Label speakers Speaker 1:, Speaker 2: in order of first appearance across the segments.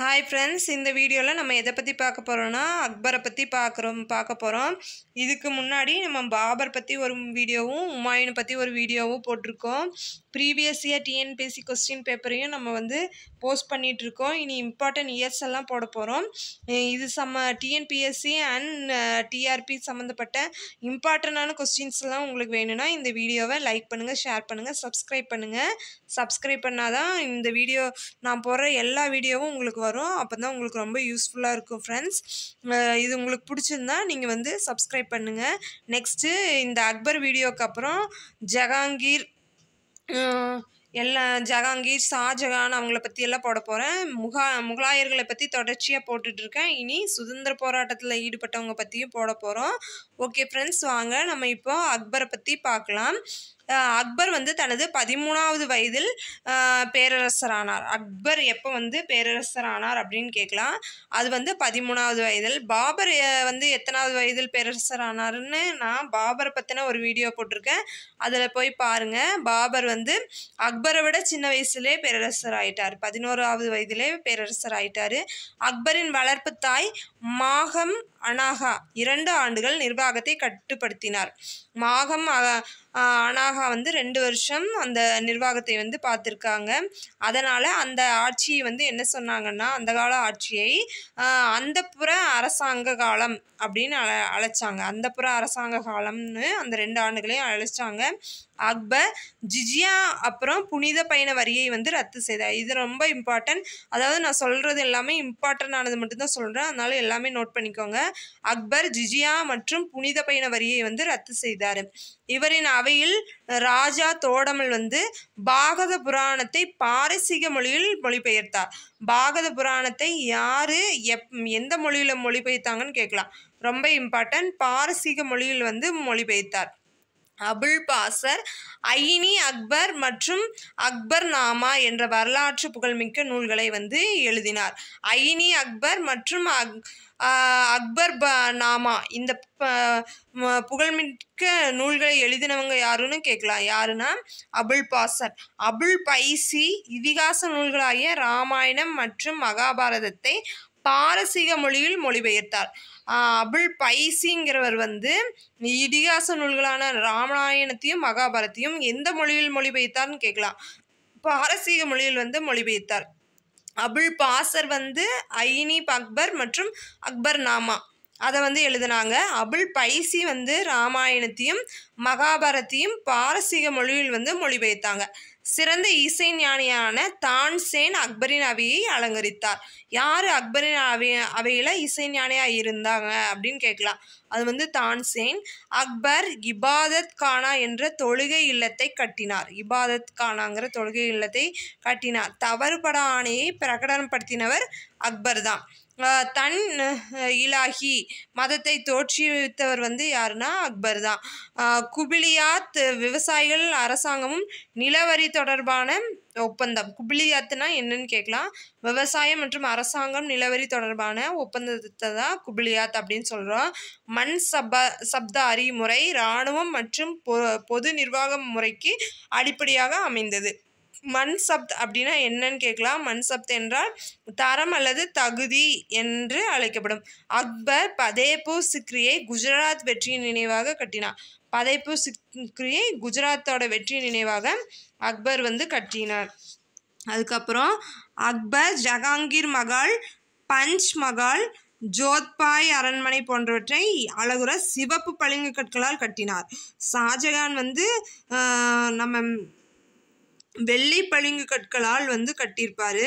Speaker 1: hi friends இந்த வீடியோவில் நம்ம எதை பற்றி பார்க்க போகிறோன்னா அக்பரை பற்றி பார்க்குறோம் பார்க்க போகிறோம் இதுக்கு முன்னாடி நம்ம பாபர் பற்றி ஒரு வீடியோவும் உமாயின் பற்றி ஒரு வீடியோவும் போட்டிருக்கோம் ப்ரீவியஸ் இயர் டிஎன்பிஎஸ்சி கொஸ்டின் பேப்பரையும் நம்ம வந்து போஸ்ட் பண்ணிகிட்ருக்கோம் இனி இம்பார்ட்டன்ட் இயர்ஸ் எல்லாம் போட போகிறோம் இது சம்ம டிஎன்பிஎஸ்சி அண்ட் டிஆர்பி சம்மந்தப்பட்ட இம்பார்ட்டண்ட்டான கொஸ்டின்ஸ்லாம் உங்களுக்கு வேணும்னா இந்த வீடியோவை லைக் பண்ணுங்கள் ஷேர் பண்ணுங்கள் சப்ஸ்கிரைப் பண்ணுங்கள் சப்ஸ்கிரைப் பண்ணால் தான் இந்த வீடியோ நான் போடுற எல்லா வீடியோவும் உங்களுக்கு வரும் அப்போ தான் உங்களுக்கு ரொம்ப யூஸ்ஃபுல்லாக இருக்கும் ஃப்ரெண்ட்ஸ் இது உங்களுக்கு பிடிச்சிருந்தா நீங்கள் வந்து சப்ஸ்கிரைப் பண்ணுங்கள் நெக்ஸ்ட்டு இந்த அக்பர் வீடியோக்கு அப்புறம் ஜஹாங்கீர் எல்லா ஜஹாங்கீர் ஷாஜஹான் அவங்கள பற்றி எல்லாம் போட போகிறேன் முகா முகலாயர்களை பற்றி தொடர்ச்சியாக போட்டுட்ருக்கேன் இனி சுதந்திர போராட்டத்தில் ஈடுபட்டவங்க பற்றியும் போட போகிறோம் ஓகே ஃப்ரெண்ட்ஸ் வாங்க நம்ம இப்போ அக்பரை பற்றி பார்க்கலாம் அக்பர் வந்து தனது பதிமூணாவது வயதில் பேரரசரானார் அக்பர் எப்போ வந்து பேரரசரானார் அப்படின்னு கேட்கலாம் அது வந்து பதிமூணாவது வயதில் பாபர் வந்து எத்தனாவது வயதில் பேரரசரானார்னு நான் பாபரை பற்றின ஒரு வீடியோ போட்டிருக்கேன் அதில் போய் பாருங்கள் பாபர் வந்து அக்பரை விட சின்ன வயசுலே பேரரசர் ஆயிட்டார் பதினோராவது வயதிலே பேரரசர் ஆயிட்டார் அக்பரின் வளர்ப்பு தாய் மாகம் அனாகா இரண்டு ஆண்டுகள் நிர்வாகத்தை கட்டுப்படுத்தினார் மாகம் அனாகா வந்து ரெண்டு வருஷம் அந்த நிர்வாகத்தை வந்து பார்த்துருக்காங்க அதனால் அந்த ஆட்சியை வந்து என்ன சொன்னாங்கன்னா அந்த கால ஆட்சியை அந்த புற அரசாங்க காலம் அப்படின்னு அழ அழைச்சாங்க அந்த புற அரசாங்க காலம்னு அந்த ரெண்டு ஆண்டுகளையும் அழைச்சாங்க அக்பர் ஜிஜியா அப்புறம் புனித பயண வரியை வந்து ரத்து செய்தார் இது ரொம்ப இம்பார்ட்டன்ட் அதாவது நான் சொல்கிறது எல்லாமே இம்பார்ட்டன்ட் ஆனது மட்டும்தான் சொல்கிறேன் அதனால் எல்லாமே நோட் பண்ணிக்கோங்க அக்பர் ஜிஜியா மற்றும் புனித பயண வரியை வந்து ரத்து செய்தார் இவரின் அவையில் ராஜா தோடமல் வந்து பாகத புராணத்தை பாரசீக மொழியில் மொழிபெயர்த்தார் பாகத புராணத்தை யார் எப் எந்த மொழியில் மொழிபெயர்த்தாங்கன்னு கேட்கலாம் ரொம்ப இம்பார்ட்டன்ட் பாரசீக மொழியில் வந்து மொழிபெயர்த்தார் அபுல் பாசர் ஐனி அக்பர் மற்றும் அக்பர் நாமா என்ற வரலாற்று புகழ்மிக்க நூல்களை வந்து எழுதினார் ஐனி அக்பர் மற்றும் அக் அக்பர் ப நாமா இந்த புகழ்மிக்க நூல்களை எழுதினவங்க யாருன்னு கேட்கலாம் யாருன்னா அபுல் பாசர் அபுல் பைசி இதிகாச நூல்களாகிய ராமாயணம் மற்றும் மகாபாரதத்தை பாரசீக மொழியில் மொழிபெயர்த்தார் அபுல் பைசிங்கிறவர் வந்து இதிகாச நூல்களான ராமாயணத்தையும் மகாபாரத்தையும் எந்த மொழியில் மொழிபெயர்த்தார்னு கேட்கலாம் பாரசீக மொழியில் வந்து மொழிபெயர்த்தார் அபுல் பாசர் வந்து ஐனி அக்பர் மற்றும் அக்பர் நாமா அதை வந்து எழுதினாங்க அபுல் பைசி வந்து ராமாயணத்தையும் மகாபாரத்தையும் பாரசீக மொழியில் வந்து மொழிபெயர்த்தாங்க சிறந்த இசை ஞானியான தான்சேன் அக்பரின் அவையை அலங்கரித்தார் யார் அக்பரின் அவை அவையில் இசை ஞானியாக இருந்தாங்க அப்படின்னு கேட்கலாம் அது வந்து தான்சேன் அக்பர் இபாதத் கானா என்ற தொழுகை இல்லத்தை கட்டினார் இபாதத் கானாங்கிற தொழுகை இல்லத்தை கட்டினார் தவறுபட ஆணையை பிரகடனப்படுத்தினவர் அக்பர் தான் தன் இலாகி மதத்தை தோற்றுவித்தவர் வந்து யாருன்னா அக்பர் தான் குபிலியாத் விவசாயிகள் அரசாங்கமும் நிலவரி தொடர்பான ஒப்பந்தம் குபிலியாத்னா என்னன்னு கேட்கலாம் விவசாயம் மற்றும் அரசாங்கம் நிலவரி தொடர்பான ஒப்பந்தத்தை தான் குபிலியாத் அப்படின்னு சொல்கிறோம் மண் சப சப்த அறிமுறை இராணுவம் மற்றும் பொது நிர்வாக முறைக்கு அடிப்படையாக அமைந்தது மண் சப்த் அப்படின்னா என்னன்னு கேட்கலாம் மண் சப்த் என்றால் தரம் அல்லது தகுதி என்று அழைக்கப்படும் அக்பர் பதேபூ சிக்ரியை குஜராத் வெற்றியின் நினைவாக கட்டினார் பதைப்பு சிக்ரியை குஜராத்தோட வெற்றியின் நினைவாக அக்பர் வந்து கட்டினார் அதுக்கப்புறம் அக்பர் ஜஹாங்கீர் மகால் பஞ்ச் மகால் ஜோத்பாய் அரண்மனை போன்றவற்றை அழகுற சிவப்பு பளிங்கு கற்களால் கட்டினார் ஷாஜகான் வந்து நம்ம வெள்ளி பளிங்கு கற்களால் வந்து கட்டியிருப்பார்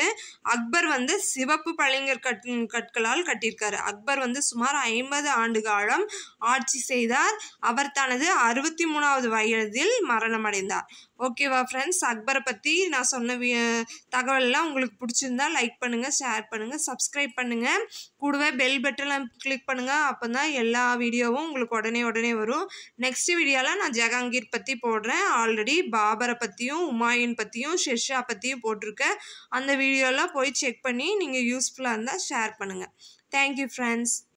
Speaker 1: அக்பர் வந்து சிவப்பு பளிங்கர் கட் கற்களால் கட்டியிருக்காரு அக்பர் வந்து சுமார் ஐம்பது ஆண்டு காலம் ஆட்சி செய்தார் அவர் தனது அறுபத்தி மூணாவது வயதில் மரணமடைந்தார் ஓகேவா ஃப்ரெண்ட்ஸ் அக்பரை பற்றி நான் சொன்ன தகவல்லாம் உங்களுக்கு பிடிச்சிருந்தா லைக் பண்ணுங்கள் ஷேர் பண்ணுங்கள் சப்ஸ்கிரைப் பண்ணுங்கள் கூடவே பெல் பட்டன்லாம் கிளிக் பண்ணுங்கள் அப்போ தான் எல்லா வீடியோவும் உங்களுக்கு உடனே உடனே வரும் நெக்ஸ்ட் வீடியோவில் நான் ஜஹாங்கீர் பற்றி போடுறேன் ஆல்ரெடி பாபரை பற்றியும் உமாயின் பற்றியும் ஷெர்ஷா பற்றியும் போட்டிருக்கேன் அந்த வீடியோலாம் போய் செக் பண்ணி நீங்கள் யூஸ்ஃபுல்லாக இருந்தால் ஷேர் பண்ணுங்கள் தேங்க்யூ ஃப்ரெண்ட்ஸ்